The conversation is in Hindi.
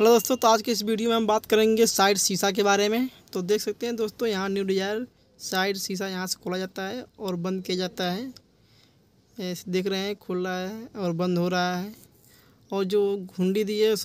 हेलो दोस्तों तो आज के इस वीडियो में हम बात करेंगे साइड शीशा के बारे में तो देख सकते हैं दोस्तों यहाँ न्यू डिजायर साइड शीशा यहाँ से खोला जाता है और बंद किया जाता है ऐसे देख रहे हैं खुल रहा है और बंद हो रहा है और जो घुंडी दी है